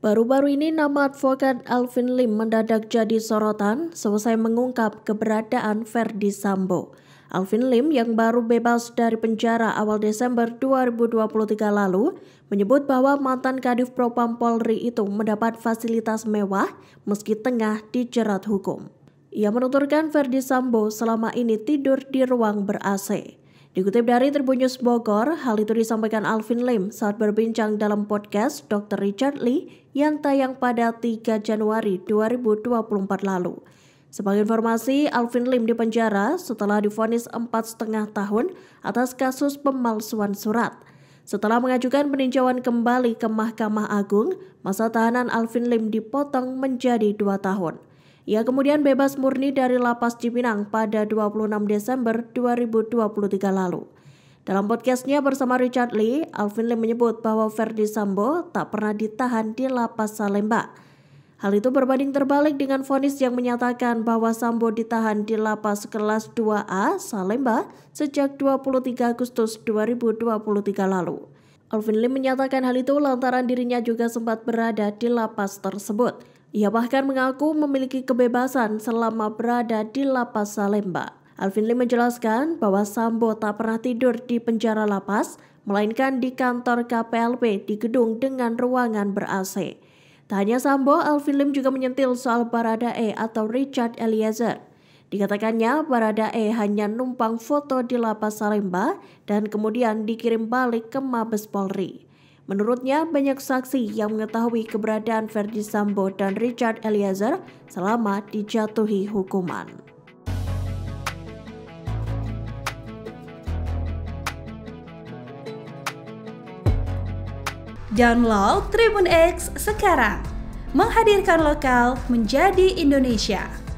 Baru-baru ini nama advokat Alvin Lim mendadak jadi sorotan selesai mengungkap keberadaan Verdi Sambo. Alvin Lim yang baru bebas dari penjara awal Desember 2023 lalu menyebut bahwa mantan Kadif Propam Polri itu mendapat fasilitas mewah meski tengah dijerat hukum. Ia menuturkan Verdi Sambo selama ini tidur di ruang ber-AC. Dikutip dari Terbunyus Bogor, hal itu disampaikan Alvin Lim saat berbincang dalam podcast Dr. Richard Lee yang tayang pada 3 Januari 2024 lalu. Sebagai informasi, Alvin Lim dipenjara setelah difonis empat setengah tahun atas kasus pemalsuan surat. Setelah mengajukan peninjauan kembali ke Mahkamah Agung, masa tahanan Alvin Lim dipotong menjadi dua tahun. Ia kemudian bebas murni dari lapas Cipinang pada 26 Desember 2023 lalu. Dalam podcastnya bersama Richard Lee, Alvin Lee menyebut bahwa Ferdi Sambo tak pernah ditahan di lapas Salemba. Hal itu berbanding terbalik dengan vonis yang menyatakan bahwa Sambo ditahan di lapas kelas 2A Salemba sejak 23 Agustus 2023 lalu. Alvin Lim menyatakan hal itu lantaran dirinya juga sempat berada di lapas tersebut. Ia bahkan mengaku memiliki kebebasan selama berada di lapas Salemba. Alvin Lee menjelaskan bahwa Sambo tak pernah tidur di penjara lapas, melainkan di kantor KPLP di gedung dengan ruangan ber-AC. Tak Sambo, Alvin Lim juga menyentil soal Baradae atau Richard Eliezer. Dikatakannya Baradae hanya numpang foto di lapas Salemba dan kemudian dikirim balik ke Mabes Polri. Menurutnya, banyak saksi yang mengetahui keberadaan Verdi Sambo dan Richard Eliezer selama dijatuhi hukuman. Download Tribun X sekarang, menghadirkan lokal menjadi Indonesia.